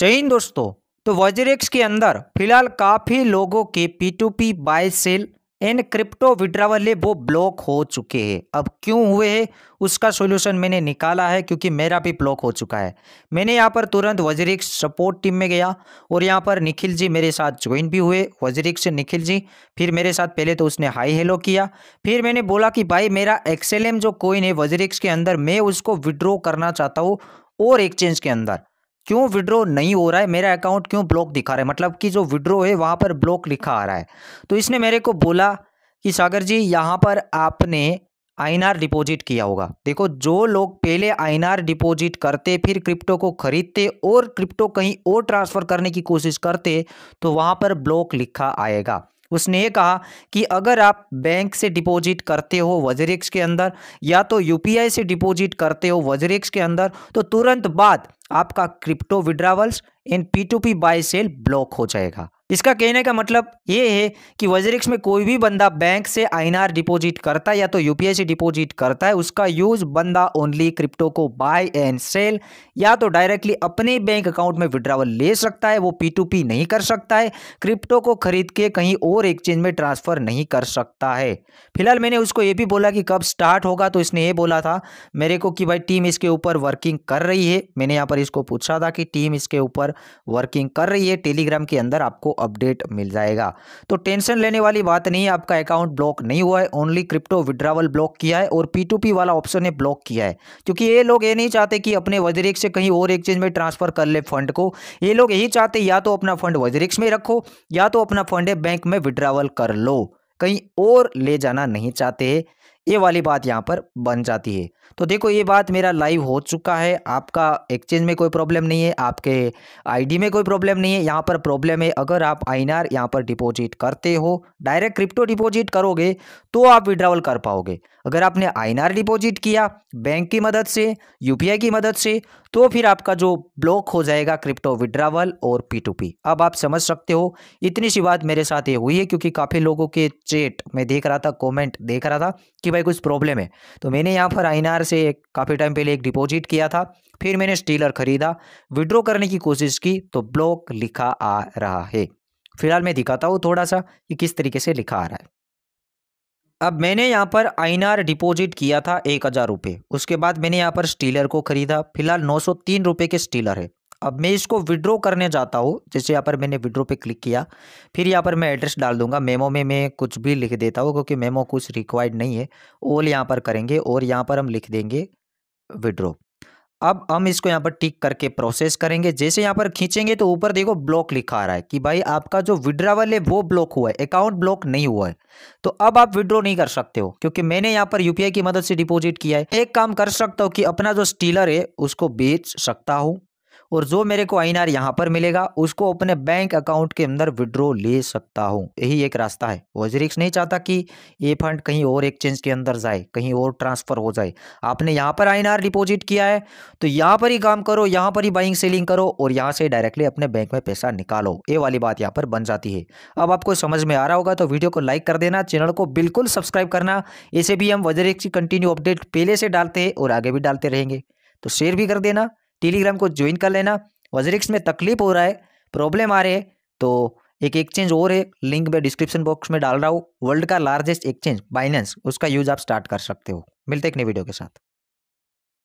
जय हिंद दोस्तों तो वजरेक्स के अंदर फिलहाल काफ़ी लोगों के P to P buy sell and crypto withdrawal वो ब्लॉक हो चुके हैं अब क्यों हुए हैं उसका सॉल्यूशन मैंने निकाला है क्योंकि मेरा भी ब्लॉक हो चुका है मैंने यहाँ पर तुरंत वजरिक्स सपोर्ट टीम में गया और यहाँ पर निखिल जी मेरे साथ ज्वाइन भी हुए वजरिक्स निखिल जी फिर मेरे साथ पहले तो उसने हाई हेलो किया फिर मैंने बोला कि भाई मेरा एक्सेलेम जो कोइन है वजरिक्स के अंदर मैं उसको विड्रॉ करना चाहता हूँ और एक्सचेंज के अंदर क्यों विड्रो नहीं हो रहा है मेरा अकाउंट क्यों ब्लॉक दिखा रहा है मतलब कि जो विड्रो है वहाँ पर ब्लॉक लिखा आ रहा है तो इसने मेरे को बोला कि सागर जी यहाँ पर आपने आई डिपॉजिट किया होगा देखो जो लोग पहले आई डिपॉजिट करते फिर क्रिप्टो को खरीदते और क्रिप्टो कहीं और ट्रांसफ़र करने की कोशिश करते तो वहाँ पर ब्लॉक लिखा आएगा उसने ये कहा कि अगर आप बैंक से डिपॉजिट करते हो वजरिक्स के अंदर या तो यूपीआई से डिपॉजिट करते हो वजरिक्स के अंदर तो तुरंत बाद आपका crypto withdrawals and P to P buy sell block हो जाएगा इसका कहने का मतलब ये है कि वजरिक्स में कोई भी बंदा बैंक से आईनार डिपॉजिट करता है या तो यूपीआई से डिपॉजिट करता है उसका यूज बंदा ओनली क्रिप्टो को बाय एंड सेल या तो डायरेक्टली अपने बैंक अकाउंट में विड्रावल ले सकता है वो पी टू पी नहीं कर सकता है क्रिप्टो को खरीद के कहीं और एक्सचेंज में ट्रांसफर नहीं कर सकता है फिलहाल मैंने उसको ये भी बोला कि कब स्टार्ट होगा तो इसने ये बोला था मेरे को कि भाई टीम इसके ऊपर वर्किंग कर रही है मैंने यहाँ पर इसको पूछा था कि टीम इसके ऊपर वर्किंग कर रही है टेलीग्राम के अंदर आपको अपडेट मिल जाएगा तो टेंशन लेने वाली बात नहीं है आपका अकाउंट ब्लॉक नहीं हुआ है ओनली क्रिप्टो विड्रावल ब्लॉक किया है और पी वाला ऑप्शन ने ब्लॉक किया है क्योंकि ये लोग ये नहीं चाहते कि अपने वजरिक से कहीं और एक्सचेंज में ट्रांसफर कर ले फंड को ये लोग यही चाहते या तो अपना फंड वजरिक्स में रखो या तो अपना फंड बैंक में विड्रावल कर लो कहीं और ले जाना नहीं चाहते ये वाली बात यहाँ पर बन जाती है तो देखो ये बात मेरा लाइव हो चुका है आपका एक्सचेंज में कोई प्रॉब्लम नहीं है आपके आईडी में कोई प्रॉब्लम नहीं है यहाँ पर प्रॉब्लम है अगर आप आई एन आर यहाँ पर डिपॉजिट करते हो डायरेक्ट क्रिप्टो डिपॉजिट करोगे तो आप विड्रॉवल कर पाओगे अगर आपने आई आर डिपॉजिट किया बैंक की मदद से यू की मदद से तो फिर आपका जो ब्लॉक हो जाएगा क्रिप्टो विड्रावल और पी टू पी अब आप समझ सकते हो इतनी सी बात मेरे साथ ये हुई है क्योंकि काफ़ी लोगों के चेट मैं देख रहा था कॉमेंट देख रहा था कि भाई कुछ प्रॉब्लम है तो मैंने यहाँ पर आई आर सरकार से एक काफ़ी टाइम पहले एक डिपॉजिट किया था फिर मैंने स्टीलर खरीदा विड्रॉ करने की कोशिश की तो ब्लॉक लिखा आ रहा है फिलहाल मैं दिखाता हूँ थोड़ा सा कि किस तरीके से लिखा आ रहा है अब मैंने यहाँ पर आईनार डिपॉजिट किया था एक हज़ार रुपये उसके बाद मैंने यहाँ पर स्टीलर को खरीदा फिलहाल नौ सौ तीन रुपये के स्टीलर है अब मैं इसको विड्रॉ करने जाता हूँ जैसे यहाँ पर मैंने विड्रो पे क्लिक किया फिर यहाँ पर मैं एड्रेस डाल दूंगा मेमो में मैं कुछ भी लिख देता हूँ क्योंकि मेमो कुछ रिक्वायर्ड नहीं है ओल यहाँ पर करेंगे और यहाँ पर हम लिख देंगे विड्रो अब हम इसको यहाँ पर टिक करके प्रोसेस करेंगे जैसे यहाँ पर खींचेंगे तो ऊपर देखो ब्लॉक लिखा आ रहा है कि भाई आपका जो विड्रावल है वो ब्लॉक हुआ है अकाउंट ब्लॉक नहीं हुआ है तो अब आप विड्रॉ नहीं कर सकते हो क्योंकि मैंने यहाँ पर यूपीआई की मदद से डिपॉजिट किया है एक काम कर सकता हूँ कि अपना जो स्टीलर है उसको बेच सकता हूँ और जो मेरे को आई एन यहाँ पर मिलेगा उसको अपने बैंक अकाउंट के अंदर विड्रॉ ले सकता हूँ यही एक रास्ता है वजरिक्स नहीं चाहता कि ये फंड कहीं और एक्सचेंज के अंदर जाए कहीं और ट्रांसफ़र हो जाए आपने यहाँ पर आई डिपॉजिट किया है तो यहाँ पर ही काम करो यहाँ पर ही बाइंग सेलिंग करो और यहाँ से डायरेक्टली अपने बैंक में पैसा निकालो ये वाली बात यहाँ पर बन जाती है अब आपको समझ में आ रहा होगा तो वीडियो को लाइक कर देना चैनल को बिल्कुल सब्सक्राइब करना इसे भी हम वजरिक्स की कंटिन्यू अपडेट पहले से डालते हैं और आगे भी डालते रहेंगे तो शेयर भी कर देना टेलीग्राम को ज्वाइन कर लेना वजरिक्स में तकलीफ हो रहा है प्रॉब्लम आ रही है तो एक एक्सचेंज और है लिंक मैं डिस्क्रिप्शन बॉक्स में डाल रहा हूँ वर्ल्ड का लार्जेस्ट एक्सचेंज बाइनेंस उसका यूज आप स्टार्ट कर सकते हो मिलते एक नई वीडियो के साथ